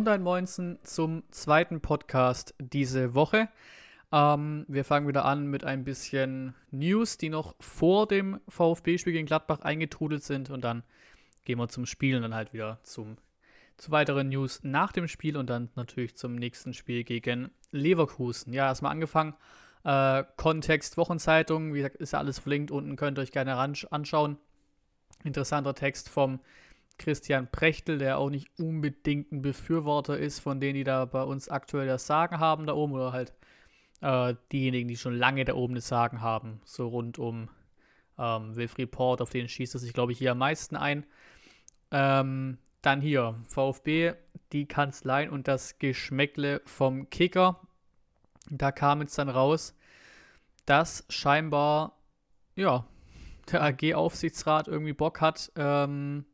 Moin Dein Moinsen zum zweiten Podcast diese Woche. Ähm, wir fangen wieder an mit ein bisschen News, die noch vor dem VfB-Spiel gegen Gladbach eingetrudelt sind und dann gehen wir zum Spiel und dann halt wieder zum, zu weiteren News nach dem Spiel und dann natürlich zum nächsten Spiel gegen Leverkusen. Ja, erstmal angefangen. Äh, Kontext Wochenzeitung, wie gesagt, ist ja alles verlinkt, unten könnt ihr euch gerne anschauen. Interessanter Text vom Christian Prechtel, der auch nicht unbedingt ein Befürworter ist von denen, die da bei uns aktuell das Sagen haben da oben oder halt äh, diejenigen, die schon lange da oben das Sagen haben, so rund um ähm, Wilfried Port, auf den schießt er sich, glaube ich, hier am meisten ein. Ähm, dann hier VfB, die Kanzleien und das Geschmäckle vom Kicker. Da kam jetzt dann raus, dass scheinbar ja, der AG-Aufsichtsrat irgendwie Bock hat, ähm,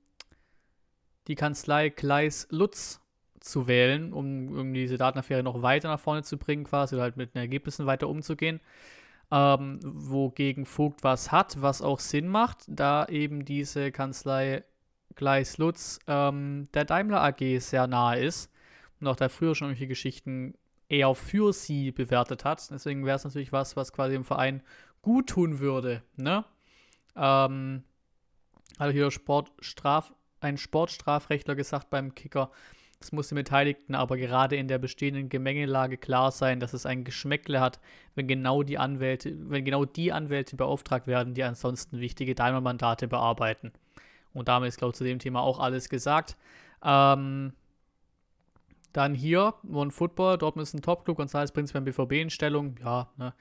die Kanzlei Gleis lutz zu wählen, um irgendwie diese Datenaffäre noch weiter nach vorne zu bringen, quasi, oder halt mit den Ergebnissen weiter umzugehen. Ähm, wogegen Vogt was hat, was auch Sinn macht, da eben diese Kanzlei Gleis-Lutz ähm, der Daimler AG sehr nahe ist und auch da früher schon irgendwelche Geschichten eher für sie bewertet hat. Deswegen wäre es natürlich was, was quasi dem Verein gut tun würde. Ne? Ähm, hat also hier Sportstraf ein Sportstrafrechtler gesagt beim Kicker, es muss den Beteiligten aber gerade in der bestehenden Gemengelage klar sein, dass es ein Geschmäckle hat, wenn genau die Anwälte, wenn genau die Anwälte beauftragt werden, die ansonsten wichtige Daimler-Mandate bearbeiten. Und damit ist, glaube ich, zu dem Thema auch alles gesagt. Ähm, dann hier, One Football, Dortmund ist ein Top-Club, González bringt es beim BVB in Stellung. Ja, ne?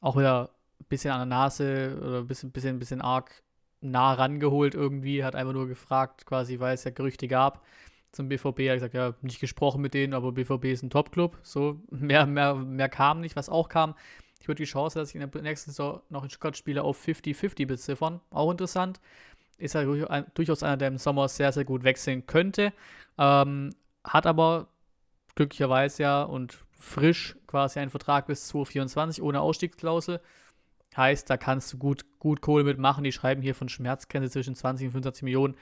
auch wieder ein bisschen an der Nase oder ein bisschen, bisschen, bisschen arg nah rangeholt irgendwie, hat einfach nur gefragt, quasi, weil es ja Gerüchte gab zum BVB. Er hat gesagt, ja, nicht gesprochen mit denen, aber BVB ist ein Top-Club. So, mehr, mehr, mehr kam nicht. Was auch kam, ich würde die Chance, dass ich in der nächsten Saison noch in Stuttgart spiele, auf 50-50 beziffern. Auch interessant. Ist ja durchaus einer, der im Sommer sehr, sehr gut wechseln könnte. Ähm, hat aber glücklicherweise ja und frisch quasi einen Vertrag bis 2024 ohne Ausstiegsklausel. Heißt, da kannst du gut, gut Kohle mitmachen. Die schreiben hier von Schmerzgrenze zwischen 20 und 25 Millionen,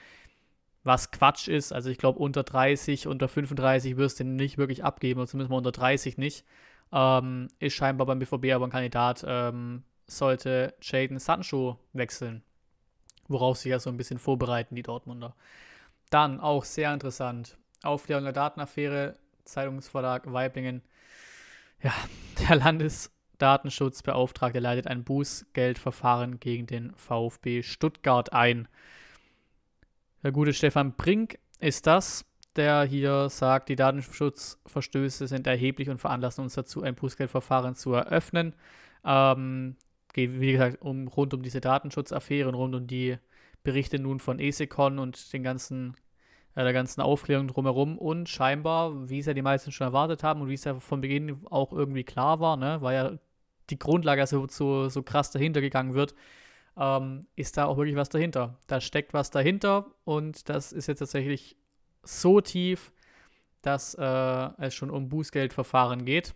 was Quatsch ist. Also ich glaube, unter 30, unter 35 wirst du den nicht wirklich abgeben, oder zumindest mal unter 30 nicht. Ähm, ist scheinbar beim BVB aber ein Kandidat, ähm, sollte Jaden Sancho wechseln. Worauf sich ja so ein bisschen vorbereiten, die Dortmunder. Dann auch sehr interessant. Aufklärung der Datenaffäre, Zeitungsverlag Weiblingen. Ja, der Landes- Datenschutzbeauftragte leitet ein Bußgeldverfahren gegen den VfB Stuttgart ein. Der gute Stefan Brink ist das, der hier sagt, die Datenschutzverstöße sind erheblich und veranlassen uns dazu, ein Bußgeldverfahren zu eröffnen. Ähm, geht, wie gesagt, um, rund um diese Datenschutzaffären, rund um die Berichte nun von ESECON und den ganzen, äh, der ganzen Aufklärung drumherum. Und scheinbar, wie es ja die meisten schon erwartet haben und wie es ja von Beginn auch irgendwie klar war, ne, war ja die Grundlage so, so, so krass dahinter gegangen wird, ähm, ist da auch wirklich was dahinter. Da steckt was dahinter und das ist jetzt tatsächlich so tief, dass äh, es schon um Bußgeldverfahren geht.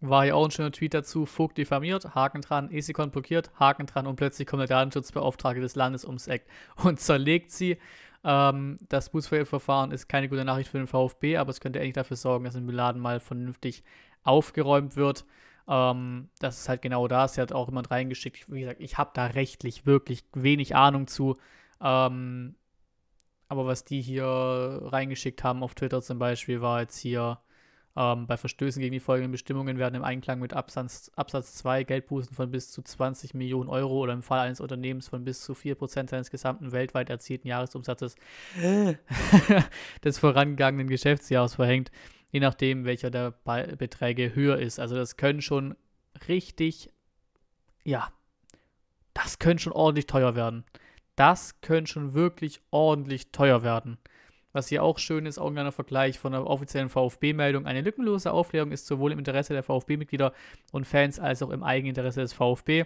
War ja auch ein schöner Tweet dazu, Vogt diffamiert, Haken dran, Esikon blockiert, Haken dran und plötzlich kommt der Datenschutzbeauftragte des Landes ums Eck und zerlegt sie. Ähm, das Bußgeldverfahren ist keine gute Nachricht für den VfB, aber es könnte eigentlich dafür sorgen, dass in Laden mal vernünftig aufgeräumt wird. Ähm, das ist halt genau das. Sie hat auch jemand reingeschickt. Wie gesagt, ich habe da rechtlich wirklich wenig Ahnung zu. Ähm, aber was die hier reingeschickt haben auf Twitter zum Beispiel, war jetzt hier ähm, bei Verstößen gegen die folgenden Bestimmungen werden im Einklang mit Absatz, Absatz 2 Geldbußen von bis zu 20 Millionen Euro oder im Fall eines Unternehmens von bis zu 4% seines gesamten weltweit erzielten Jahresumsatzes des vorangegangenen Geschäftsjahres verhängt je nachdem, welcher der Be Beträge höher ist. Also das können schon richtig, ja, das können schon ordentlich teuer werden. Das können schon wirklich ordentlich teuer werden. Was hier auch schön ist, auch ein Vergleich von der offiziellen VfB-Meldung. Eine lückenlose Aufklärung ist sowohl im Interesse der VfB-Mitglieder und Fans als auch im Eigeninteresse des VfB.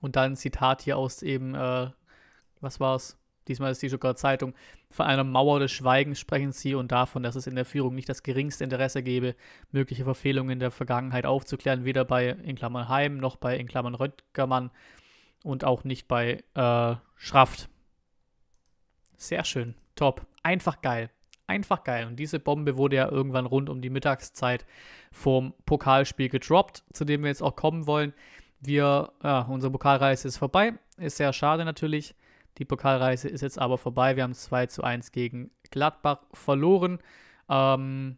Und dann ein Zitat hier aus eben, äh, was war's? Diesmal ist die Stuttgarter Zeitung. Von einer Mauer des Schweigens sprechen sie und davon, dass es in der Führung nicht das geringste Interesse gebe, mögliche Verfehlungen der Vergangenheit aufzuklären, weder bei in Klammern Heim noch bei in Klammern Röttgermann und auch nicht bei äh, Schraft. Sehr schön, top, einfach geil. Einfach geil. Und diese Bombe wurde ja irgendwann rund um die Mittagszeit vom Pokalspiel gedroppt, zu dem wir jetzt auch kommen wollen. Wir, ja, unsere Pokalreise ist vorbei. Ist sehr schade natürlich die Pokalreise ist jetzt aber vorbei. Wir haben 2 zu 1 gegen Gladbach verloren. Ähm,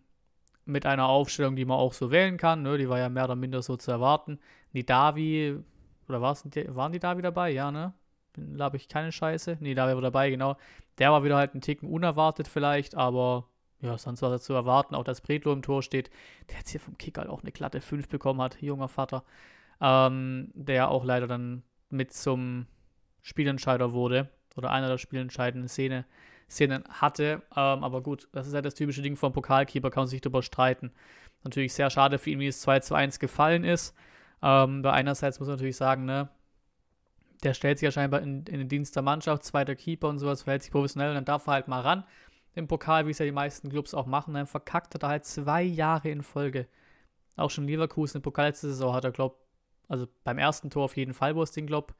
mit einer Aufstellung, die man auch so wählen kann. Ne? Die war ja mehr oder minder so zu erwarten. Die Davi, oder war's, waren die Davi dabei? Ja, ne? Glaube ich keine Scheiße. Nee, Davi war dabei, genau. Der war wieder halt einen Ticken unerwartet vielleicht, aber ja, sonst war das zu erwarten. Auch dass Bredlo im Tor steht, der jetzt hier vom Kick halt auch eine glatte 5 bekommen hat, junger Vater. Ähm, der auch leider dann mit zum Spielentscheider wurde oder einer der spielentscheidenden Szene, Szenen hatte. Ähm, aber gut, das ist ja halt das typische Ding vom Pokalkeeper, kann man sich darüber streiten. Natürlich sehr schade für ihn, wie es 2 zu 1 gefallen ist. Ähm, bei einerseits muss man natürlich sagen, ne, der stellt sich ja scheinbar in, in den Dienst der Mannschaft, zweiter Keeper und sowas, verhält sich professionell und dann darf er halt mal ran. Im Pokal, wie es ja die meisten Clubs auch machen, dann verkackt er da halt zwei Jahre in Folge. Auch schon Leverkusen im Pokal letzte Saison hat er, glaube also beim ersten Tor auf jeden Fall, wo es den, glaube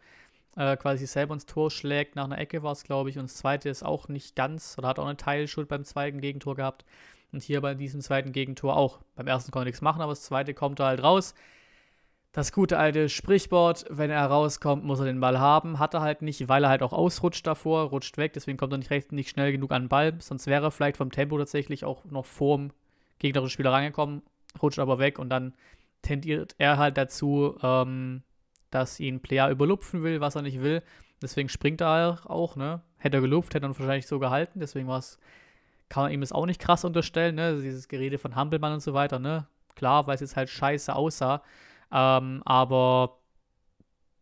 äh, quasi selber ins Tor schlägt. Nach einer Ecke war es, glaube ich. Und das zweite ist auch nicht ganz oder hat auch eine Teilschuld beim zweiten Gegentor gehabt. Und hier bei diesem zweiten Gegentor auch. Beim ersten konnte er nichts machen, aber das zweite kommt da halt raus. Das gute alte Sprichwort, wenn er rauskommt, muss er den Ball haben. Hat er halt nicht, weil er halt auch ausrutscht davor, rutscht weg, deswegen kommt er nicht, recht, nicht schnell genug an den Ball. Sonst wäre er vielleicht vom Tempo tatsächlich auch noch vorm gegnerischen Spieler reingekommen, rutscht aber weg und dann tendiert er halt dazu, ähm, dass ihn Player überlupfen will, was er nicht will. Deswegen springt er auch, ne? Hätte er gelupft, hätte er ihn wahrscheinlich so gehalten. Deswegen war's, kann man ihm das auch nicht krass unterstellen, ne? Dieses Gerede von Hampelmann und so weiter, ne? Klar, weil es jetzt halt scheiße aussah. Ähm, aber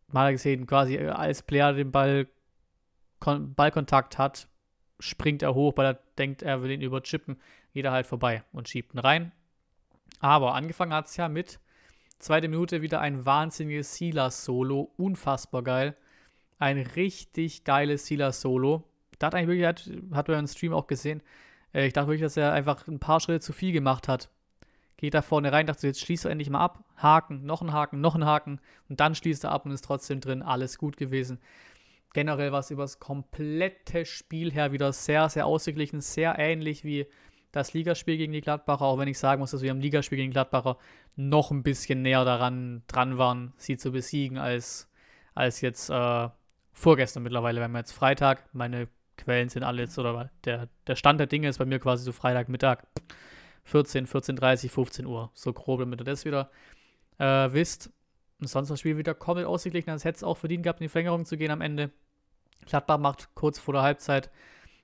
mal gesehen, quasi äh, als Player den Ball Kon Ballkontakt hat, springt er hoch, weil er denkt, er will ihn überchippen. Geht er halt vorbei und schiebt ihn rein. Aber angefangen hat es ja mit Zweite Minute wieder ein wahnsinniges Silas-Solo. Unfassbar geil. Ein richtig geiles Silas-Solo. Da hat eigentlich wirklich, hat, hat man im Stream auch gesehen, äh, ich dachte wirklich, dass er einfach ein paar Schritte zu viel gemacht hat. Geht da vorne rein, dachte, jetzt schließt er endlich mal ab. Haken, noch ein Haken, noch ein Haken. Und dann schließt er ab und ist trotzdem drin. Alles gut gewesen. Generell war es über das komplette Spiel her wieder sehr, sehr ausgeglichen. Sehr ähnlich wie das Ligaspiel gegen die Gladbacher, auch wenn ich sagen muss, dass wir im Ligaspiel gegen Gladbacher noch ein bisschen näher daran dran waren, sie zu besiegen, als, als jetzt äh, vorgestern mittlerweile. Wir haben jetzt Freitag, meine Quellen sind alle jetzt, oder der, der Stand der Dinge ist bei mir quasi so Freitagmittag 14, 14.30, 15 Uhr, so grob, damit ihr das wieder äh, wisst. Und sonst das Spiel wieder komplett ausgeglichen, als hätte es auch verdient gehabt, in die Verlängerung zu gehen am Ende. Gladbach macht kurz vor der Halbzeit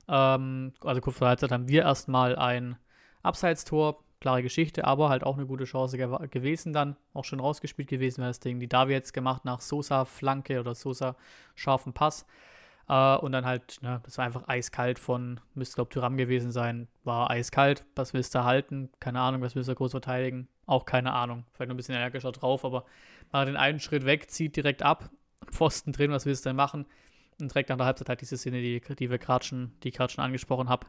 ähm, also kurz vor der Halbzeit haben wir erstmal ein Abseitstor, klare Geschichte, aber halt auch eine gute Chance ge gewesen dann, auch schon rausgespielt gewesen wäre das Ding, die Davi jetzt gemacht nach Sosa Flanke oder Sosa scharfen Pass. Uh, und dann halt, ne, das war einfach eiskalt von, müsste glaube Tyram gewesen sein, war eiskalt. Was willst du halten? Keine Ahnung, was willst du groß verteidigen? Auch keine Ahnung. Vielleicht noch ein bisschen energischer drauf, aber mal den einen Schritt weg, zieht direkt ab, Pfosten drin, was willst du denn machen? Und direkt nach der Halbzeit halt diese Szene, die, die wir gerade schon, schon angesprochen haben,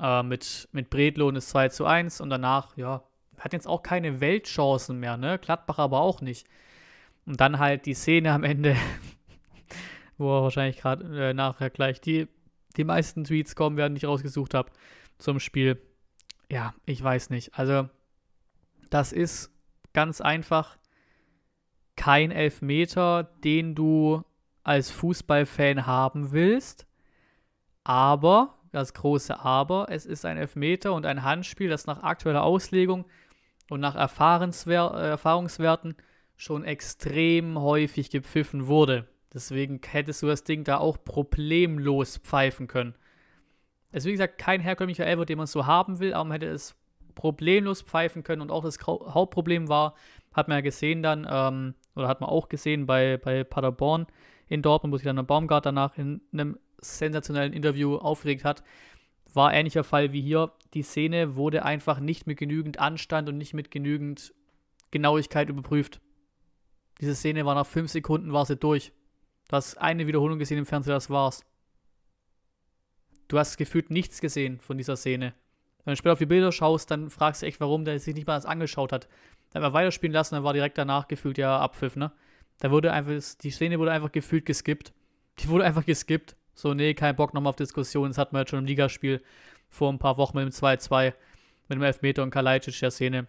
äh, mit, mit Bredlo und das 2 zu 1 und danach, ja, hat jetzt auch keine Weltchancen mehr, ne? Gladbach aber auch nicht. Und dann halt die Szene am Ende, wo wahrscheinlich gerade äh, nachher gleich die, die meisten Tweets kommen werden, die ich rausgesucht habe zum Spiel. Ja, ich weiß nicht. Also, das ist ganz einfach kein Elfmeter, den du als Fußballfan haben willst. Aber, das große Aber, es ist ein Elfmeter und ein Handspiel, das nach aktueller Auslegung und nach Erfahrungswer äh, Erfahrungswerten schon extrem häufig gepfiffen wurde. Deswegen hättest du das Ding da auch problemlos pfeifen können. Es ist wie gesagt kein herkömmlicher Elfer, den man so haben will, aber man hätte es problemlos pfeifen können und auch das Hauptproblem war, hat man ja gesehen dann, ähm, oder hat man auch gesehen bei, bei Paderborn, in Dortmund, wo sich dann Baumgart danach in einem sensationellen Interview aufgeregt hat, war ähnlicher Fall wie hier. Die Szene wurde einfach nicht mit genügend Anstand und nicht mit genügend Genauigkeit überprüft. Diese Szene war nach fünf Sekunden war sie durch. Du hast eine Wiederholung gesehen im Fernsehen, das war's. Du hast gefühlt nichts gesehen von dieser Szene. Wenn du später auf die Bilder schaust, dann fragst du echt, warum der sich nicht mal das angeschaut hat. Dann hat man weiterspielen lassen, dann war direkt danach gefühlt ja Abpfiff, ne? Da wurde einfach, die Szene wurde einfach gefühlt geskippt. Die wurde einfach geskippt. So, nee, kein Bock nochmal auf Diskussionen. Das hatten wir jetzt schon im Ligaspiel vor ein paar Wochen mit dem 2-2, mit dem Elfmeter und Kalajdzic der Szene.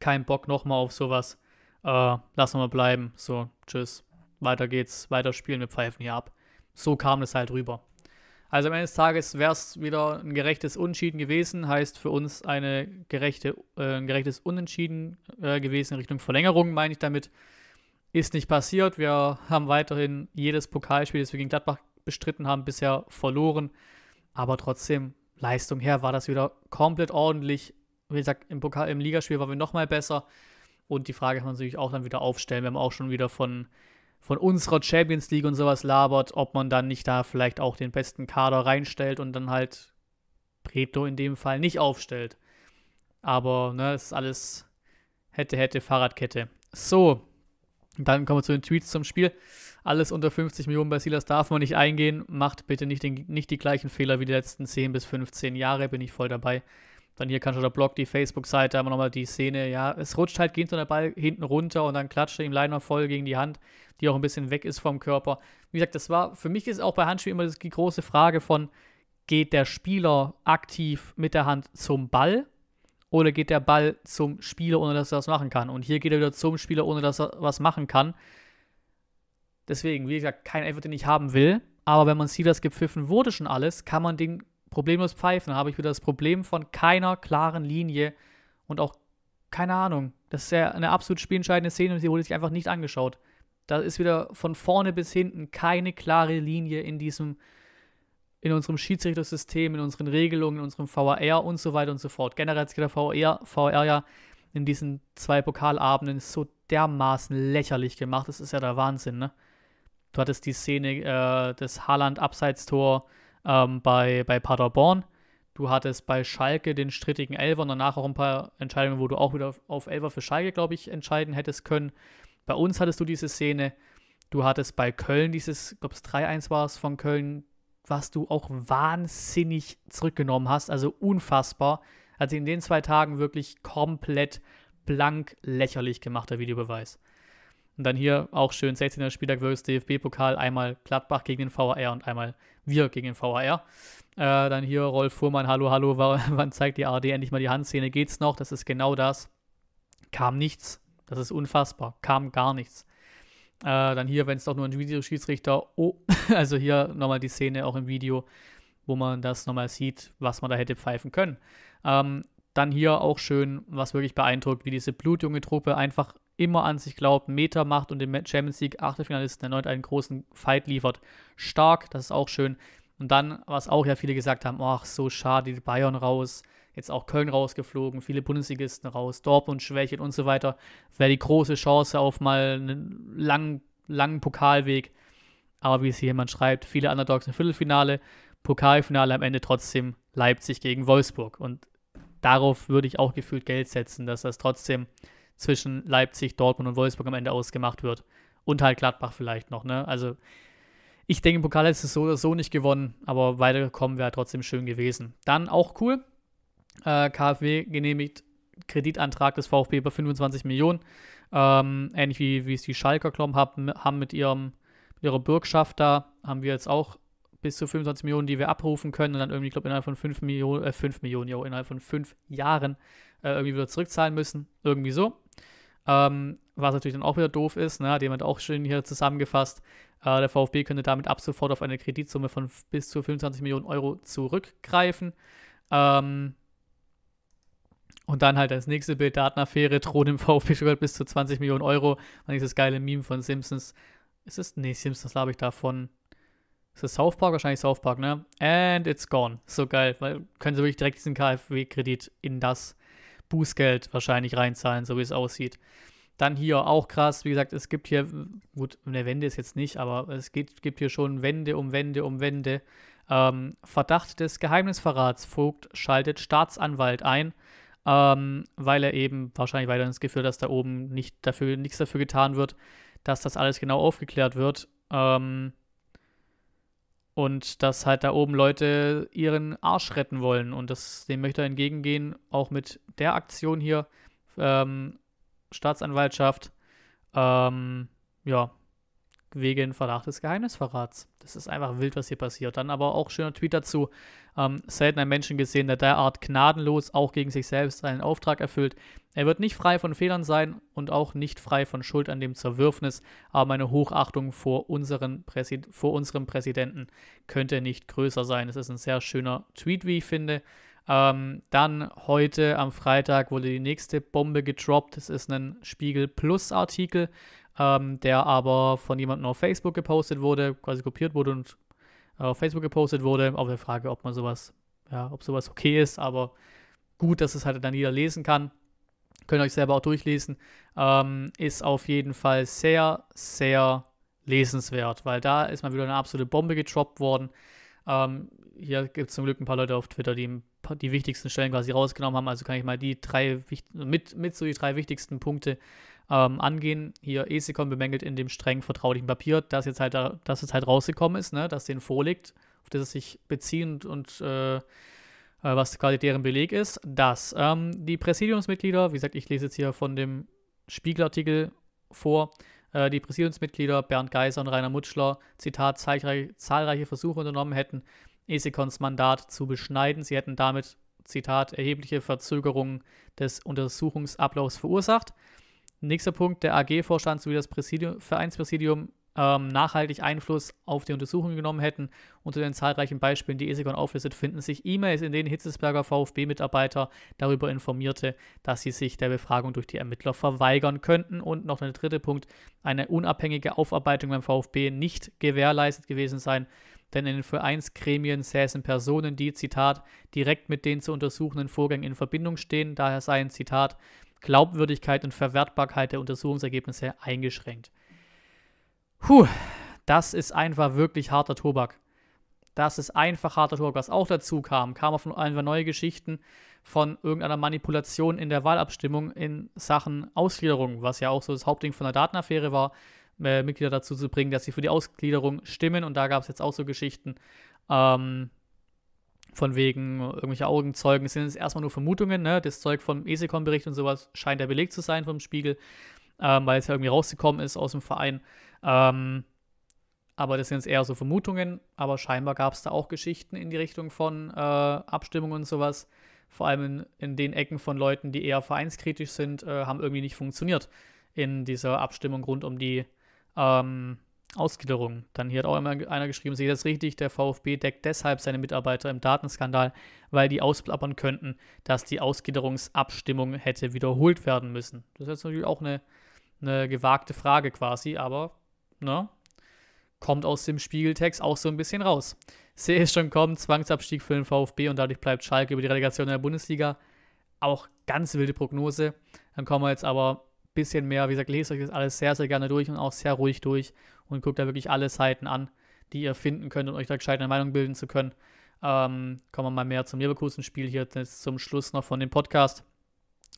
Kein Bock nochmal auf sowas. Äh, lass nochmal bleiben. So, tschüss. Weiter geht's. Weiter spielen. Wir pfeifen hier ab. So kam das halt rüber. Also am Ende des Tages wäre es wieder ein gerechtes Unentschieden gewesen, heißt für uns eine gerechte, äh, ein gerechtes Unentschieden äh, gewesen in Richtung Verlängerung, meine ich damit. Ist nicht passiert. Wir haben weiterhin jedes Pokalspiel, das wir gegen Gladbach bestritten haben, bisher verloren. Aber trotzdem, Leistung her war das wieder komplett ordentlich. Wie gesagt, im, Pokal, im Ligaspiel waren wir nochmal besser. Und die Frage kann man natürlich auch dann wieder aufstellen, wenn man auch schon wieder von, von unserer Champions League und sowas labert, ob man dann nicht da vielleicht auch den besten Kader reinstellt und dann halt Preto in dem Fall nicht aufstellt. Aber ne, ist alles hätte, hätte, Fahrradkette. So, dann kommen wir zu den Tweets zum Spiel. Alles unter 50 Millionen bei Silas darf man nicht eingehen. Macht bitte nicht, den, nicht die gleichen Fehler wie die letzten 10 bis 15 Jahre, bin ich voll dabei. Dann hier kann schon der Blog, die Facebook-Seite, haben wir nochmal die Szene. Ja, es rutscht halt geht so der Ball hinten runter und dann klatscht er ihm leider voll gegen die Hand, die auch ein bisschen weg ist vom Körper. Wie gesagt, das war, für mich ist auch bei Handspiel immer die große Frage von, geht der Spieler aktiv mit der Hand zum Ball oder geht der Ball zum Spieler, ohne dass er was machen kann? Und hier geht er wieder zum Spieler, ohne dass er was machen kann. Deswegen, wie gesagt, kein Elfer, den ich haben will. Aber wenn man sieht, dass gepfiffen wurde schon alles, kann man den problemlos pfeifen. Da habe ich wieder das Problem von keiner klaren Linie und auch keine Ahnung. Das ist ja eine absolut spielentscheidende Szene und sie wurde sich einfach nicht angeschaut. Da ist wieder von vorne bis hinten keine klare Linie in diesem in unserem Schiedsrichtersystem, in unseren Regelungen, in unserem VAR und so weiter und so fort. Generell ist der VAR, VAR ja in diesen zwei Pokalabenden so dermaßen lächerlich gemacht. Das ist ja der Wahnsinn, ne? Du hattest die Szene äh, des Haaland-Abseitstor ähm, bei, bei Paderborn. Du hattest bei Schalke den strittigen Elfer und danach auch ein paar Entscheidungen, wo du auch wieder auf Elfer für Schalke, glaube ich, entscheiden hättest können. Bei uns hattest du diese Szene. Du hattest bei Köln dieses, ich glaube es 3-1 war es von Köln, was du auch wahnsinnig zurückgenommen hast. Also unfassbar. Hat sie in den zwei Tagen wirklich komplett blank lächerlich gemacht, der Videobeweis. Und dann hier auch schön 16er Spieltag versus DFB-Pokal. Einmal Gladbach gegen den VAR und einmal wir gegen den VAR. Äh, dann hier Rolf Fuhrmann, hallo, hallo, wann zeigt die ARD endlich mal die Handszene? Geht's noch? Das ist genau das. Kam nichts. Das ist unfassbar. Kam gar nichts. Äh, dann hier, wenn es doch nur ein Videoschiedsrichter, oh, also hier nochmal die Szene auch im Video, wo man das nochmal sieht, was man da hätte pfeifen können. Ähm, dann hier auch schön, was wirklich beeindruckt, wie diese blutjunge Truppe einfach immer an sich glaubt, Meter macht und dem Champions League Achtelfinalisten erneut einen großen Fight liefert. Stark, das ist auch schön. Und dann, was auch ja viele gesagt haben, ach, so schade, die Bayern raus, Jetzt auch Köln rausgeflogen, viele Bundesligisten raus, Dortmund schwächelt und so weiter. Wäre die große Chance auf mal einen langen, langen Pokalweg. Aber wie es hier jemand schreibt, viele Underdogs im Viertelfinale, Pokalfinale am Ende trotzdem Leipzig gegen Wolfsburg. Und darauf würde ich auch gefühlt Geld setzen, dass das trotzdem zwischen Leipzig, Dortmund und Wolfsburg am Ende ausgemacht wird. Und halt Gladbach vielleicht noch, ne? Also ich denke, im Pokal ist es so oder so nicht gewonnen, aber weitergekommen wäre trotzdem schön gewesen. Dann auch cool, äh, KfW genehmigt Kreditantrag des VfB über 25 Millionen. Ähm, ähnlich wie, wie es die Schalker Klom haben, haben mit, ihrem, ihrer Bürgschaft da, haben wir jetzt auch bis zu 25 Millionen, die wir abrufen können und dann irgendwie, ich glaube, innerhalb von 5 Millionen, äh, 5 Millionen, ja, innerhalb von 5 Jahren äh, irgendwie wieder zurückzahlen müssen. Irgendwie so. Ähm, was natürlich dann auch wieder doof ist, ne? hat jemand auch schön hier zusammengefasst. Äh, der VfB könnte damit ab sofort auf eine Kreditsumme von bis zu 25 Millionen Euro zurückgreifen. Ähm, und dann halt das nächste Bild, Datenaffäre, droht im VfB Stuttgart bis zu 20 Millionen Euro. Dann dieses geile Meme von Simpsons. Ist es? Nee, Simpsons glaube ich davon. Ist es South Park? Wahrscheinlich South Park, ne? And it's gone. So geil, weil können sie wirklich direkt diesen KfW-Kredit in das Bußgeld wahrscheinlich reinzahlen, so wie es aussieht. Dann hier auch krass, wie gesagt, es gibt hier, gut, eine Wende ist jetzt nicht, aber es geht, gibt hier schon Wende um Wende um Wende. Ähm, Verdacht des Geheimnisverrats. Vogt schaltet Staatsanwalt ein ähm, weil er eben wahrscheinlich weiterhin das Gefühl hat, dass da oben nicht dafür, nichts dafür getan wird, dass das alles genau aufgeklärt wird. Ähm, und dass halt da oben Leute ihren Arsch retten wollen. Und das, dem möchte er entgegengehen, auch mit der Aktion hier. Ähm, Staatsanwaltschaft. Ähm, ja, wegen Verdacht des Geheimnisverrats. Das ist einfach wild, was hier passiert. Dann aber auch schöner Tweet dazu. Ähm, selten einen Menschen gesehen, der derart gnadenlos auch gegen sich selbst einen Auftrag erfüllt. Er wird nicht frei von Fehlern sein und auch nicht frei von Schuld an dem Zerwürfnis, aber meine Hochachtung vor, unseren Präsi vor unserem Präsidenten könnte nicht größer sein. Das ist ein sehr schöner Tweet, wie ich finde. Ähm, dann heute am Freitag wurde die nächste Bombe gedroppt. Es ist ein Spiegel Plus Artikel ähm, der aber von jemandem auf Facebook gepostet wurde, quasi kopiert wurde und äh, auf Facebook gepostet wurde, auf der Frage, ob man sowas, ja, ob sowas okay ist, aber gut, dass es halt dann jeder lesen kann. Könnt ihr euch selber auch durchlesen. Ähm, ist auf jeden Fall sehr, sehr lesenswert, weil da ist mal wieder eine absolute Bombe getroppt worden. Ähm, hier gibt es zum Glück ein paar Leute auf Twitter, die die wichtigsten Stellen quasi rausgenommen haben. Also kann ich mal die drei mit, mit so die drei wichtigsten Punkte ähm, angehen. Hier ESECON bemängelt in dem streng vertraulichen Papier, das jetzt halt, dass es halt rausgekommen ist, ne, dass denen vorliegt, auf das es sich beziehend und äh, äh, was quasi deren Beleg ist, dass ähm, die Präsidiumsmitglieder, wie gesagt, ich lese jetzt hier von dem Spiegelartikel vor, äh, die Präsidiumsmitglieder Bernd Geiser und Rainer Mutschler, Zitat, zahlreiche, Versuche unternommen hätten, ESECONs Mandat zu beschneiden. Sie hätten damit, Zitat, erhebliche Verzögerungen des Untersuchungsablaufs verursacht. Nächster Punkt, der AG-Vorstand sowie das Präsidium, Vereinspräsidium ähm, nachhaltig Einfluss auf die Untersuchung genommen hätten. Unter den zahlreichen Beispielen, die Esegon auflistet, finden sich E-Mails, in denen Hitzelsberger VfB-Mitarbeiter darüber informierte, dass sie sich der Befragung durch die Ermittler verweigern könnten. Und noch der dritte Punkt, eine unabhängige Aufarbeitung beim VfB nicht gewährleistet gewesen sein denn in den Vereinsgremien säßen Personen, die, Zitat, direkt mit den zu untersuchenden Vorgängen in Verbindung stehen, daher seien, Zitat, Glaubwürdigkeit und Verwertbarkeit der Untersuchungsergebnisse eingeschränkt. Puh, das ist einfach wirklich harter Tobak. Das ist einfach harter Tobak. Was auch dazu kam, kamen von einfach neue Geschichten von irgendeiner Manipulation in der Wahlabstimmung in Sachen Ausgliederung, was ja auch so das Hauptding von der Datenaffäre war, äh, Mitglieder dazu zu bringen, dass sie für die Ausgliederung stimmen. Und da gab es jetzt auch so Geschichten. Ähm, von wegen irgendwelcher Augenzeugen. sind jetzt erstmal nur Vermutungen. Ne? Das Zeug vom ESECOM-Bericht und sowas scheint ja belegt zu sein vom Spiegel, ähm, weil es ja irgendwie rausgekommen ist aus dem Verein. Ähm, aber das sind jetzt eher so Vermutungen. Aber scheinbar gab es da auch Geschichten in die Richtung von äh, Abstimmungen und sowas. Vor allem in, in, den Ecken von Leuten, die eher vereinskritisch sind, äh, haben irgendwie nicht funktioniert in dieser Abstimmung rund um die ähm, Ausgliederung. Dann hier hat auch immer einer geschrieben, sehe das richtig, der VfB deckt deshalb seine Mitarbeiter im Datenskandal, weil die ausplappern könnten, dass die Ausgliederungsabstimmung hätte wiederholt werden müssen. Das ist jetzt natürlich auch eine, eine gewagte Frage quasi, aber ne, kommt aus dem Spiegeltext auch so ein bisschen raus. Sehe es schon kommen, Zwangsabstieg für den VfB und dadurch bleibt Schalke über die Relegation in der Bundesliga. Auch ganz wilde Prognose. Dann kommen wir jetzt aber ein bisschen mehr. Wie gesagt, lest euch das alles sehr, sehr gerne durch und auch sehr ruhig durch und guckt da wirklich alle Seiten an, die ihr finden könnt, um euch da gescheit eine Meinung bilden zu können. Ähm, kommen wir mal mehr zum Leverkusen-Spiel hier zum Schluss noch von dem Podcast.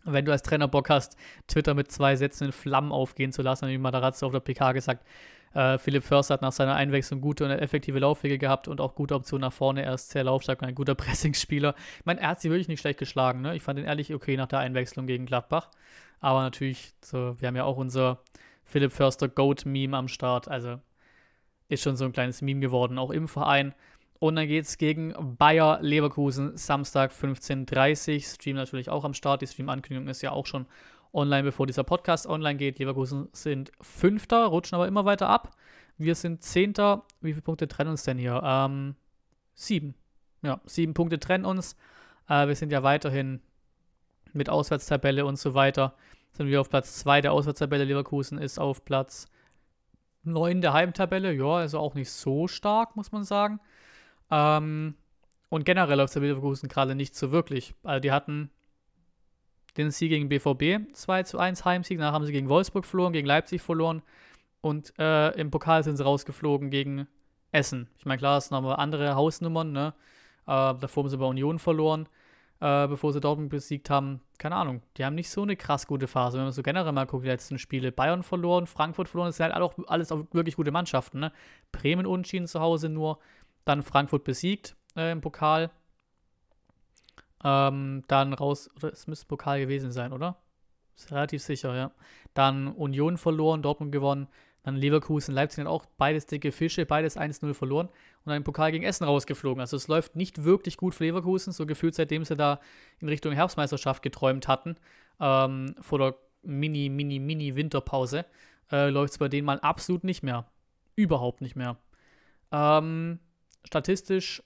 Wenn du als Trainer Bock hast, Twitter mit zwei Sätzen in Flammen aufgehen zu lassen, wie Matarazzo auf der PK gesagt, äh, Philipp Förster hat nach seiner Einwechslung gute und effektive Laufwege gehabt und auch gute Optionen nach vorne. Er ist sehr laufstark und ein guter Pressingspieler. Ich meine, er hat sie wirklich nicht schlecht geschlagen. Ne? Ich fand ihn ehrlich okay nach der Einwechslung gegen Gladbach. Aber natürlich, so, wir haben ja auch unser Philipp Förster Goat-Meme am Start. Also ist schon so ein kleines Meme geworden, auch im Verein. Und dann geht es gegen Bayer Leverkusen Samstag 15.30 Uhr. Stream natürlich auch am Start. Die Stream-Ankündigung ist ja auch schon online, bevor dieser Podcast online geht. Leverkusen sind Fünfter, rutschen aber immer weiter ab. Wir sind Zehnter. Wie viele Punkte trennen uns denn hier? Ähm, sieben. Ja, sieben Punkte trennen uns. Äh, wir sind ja weiterhin mit Auswärtstabelle und so weiter sind wir auf Platz 2 der Auswärtstabelle. Leverkusen ist auf Platz 9 der Heimtabelle. Ja, also auch nicht so stark, muss man sagen. Ähm, und generell läuft es Leverkusen gerade nicht so wirklich. Also die hatten den Sieg gegen BVB 2 zu 1 Heimsieg, danach haben sie gegen Wolfsburg verloren, gegen Leipzig verloren und äh, im Pokal sind sie rausgeflogen gegen Essen. Ich meine, klar, es sind nochmal andere Hausnummern, ne? Äh, davor haben sie bei Union verloren äh, bevor sie Dortmund besiegt haben. Keine Ahnung, die haben nicht so eine krass gute Phase. Wenn man so generell mal guckt, die letzten Spiele. Bayern verloren, Frankfurt verloren, das sind halt auch alles auch wirklich gute Mannschaften. Ne? Bremen unentschieden zu Hause nur, dann Frankfurt besiegt äh, im Pokal. Ähm, dann raus, oder es müsste Pokal gewesen sein, oder? Ist relativ sicher, ja. Dann Union verloren, Dortmund gewonnen, dann Leverkusen, Leipzig hat auch beides dicke Fische, beides 1-0 verloren und einen Pokal gegen Essen rausgeflogen. Also es läuft nicht wirklich gut für Leverkusen, so gefühlt seitdem sie da in Richtung Herbstmeisterschaft geträumt hatten, ähm, vor der Mini, Mini, Mini Winterpause, äh, läuft es bei denen mal absolut nicht mehr. Überhaupt nicht mehr. Ähm, statistisch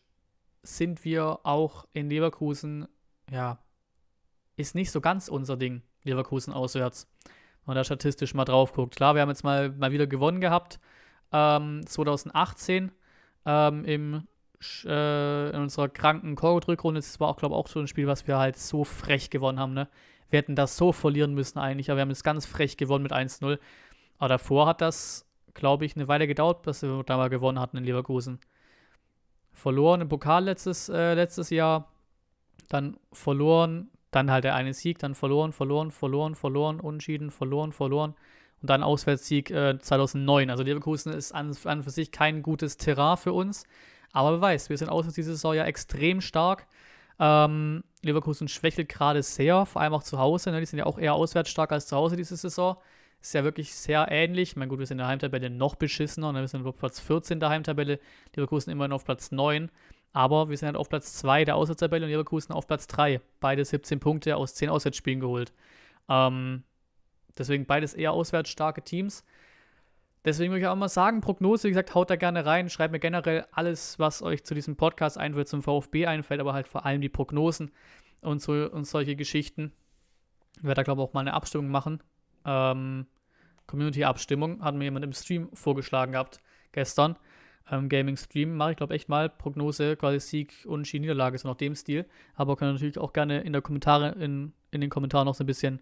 sind wir auch in Leverkusen, ja, ist nicht so ganz unser Ding, Leverkusen auswärts wenn man da statistisch mal drauf guckt. Klar, wir haben jetzt mal, mal wieder gewonnen gehabt, ähm, 2018 ähm, im, äh, in unserer kranken Korgot-Rückrunde. Das war auch, glaube ich, auch so ein Spiel, was wir halt so frech gewonnen haben. Ne? Wir hätten das so verlieren müssen eigentlich, aber wir haben es ganz frech gewonnen mit 1-0. Aber davor hat das, glaube ich, eine Weile gedauert, bis wir da mal gewonnen hatten in Leverkusen. Verloren im Pokal letztes, äh, letztes Jahr, dann verloren dann halt der eine Sieg, dann verloren, verloren, verloren, verloren, unschieden, verloren, verloren und dann Auswärtssieg äh, 2009. Also Leverkusen ist an, an für sich kein gutes Terrain für uns, aber wer weiß, wir sind auswärts diese Saison ja extrem stark. Ähm, Leverkusen schwächelt gerade sehr, vor allem auch zu Hause. Ne? Die sind ja auch eher auswärts stark als zu Hause diese Saison. Ist ja wirklich sehr ähnlich. Ich meine, gut, wir sind in der Heimtabelle noch beschissener. Ne? Wir sind auf Platz 14 der Heimtabelle, Leverkusen immerhin auf Platz 9. Aber wir sind halt auf Platz 2 der Auswärtstabelle und Leverkusen auf Platz 3. Beide 17 Punkte aus 10 Auswärtsspielen geholt. Ähm, deswegen beides eher auswärts starke Teams. Deswegen würde ich auch mal sagen, Prognose, wie gesagt, haut da gerne rein, schreibt mir generell alles, was euch zu diesem Podcast einfällt, zum VfB einfällt, aber halt vor allem die Prognosen und, so, und solche Geschichten. Ich werde da, glaube ich, auch mal eine Abstimmung machen. Ähm, Community-Abstimmung hat mir jemand im Stream vorgeschlagen gehabt gestern ähm, Gaming Stream. Mache ich, glaube echt mal Prognose, quasi Sieg, Unentschieden, Niederlage, so nach dem Stil. Aber könnt ihr natürlich auch gerne in, der Kommentare, in, in den Kommentaren noch so ein bisschen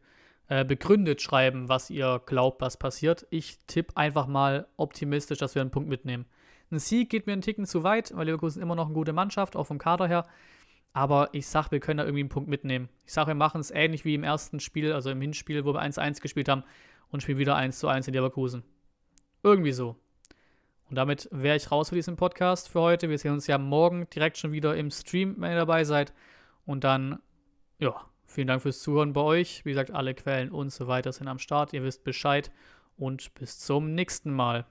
äh, begründet schreiben, was ihr glaubt, was passiert. Ich tippe einfach mal optimistisch, dass wir einen Punkt mitnehmen. Ein Sieg geht mir einen Ticken zu weit, weil Leverkusen immer noch eine gute Mannschaft, auch vom Kader her. Aber ich sage, wir können da irgendwie einen Punkt mitnehmen. Ich sage, wir machen es ähnlich wie im ersten Spiel, also im Hinspiel, wo wir 1-1 gespielt haben und spielen wieder 1-1 in Leverkusen. Irgendwie so. Und damit wäre ich raus für diesen Podcast für heute. Wir sehen uns ja morgen direkt schon wieder im Stream, wenn ihr dabei seid. Und dann, ja, vielen Dank fürs Zuhören bei euch. Wie gesagt, alle Quellen und so weiter sind am Start. Ihr wisst Bescheid und bis zum nächsten Mal.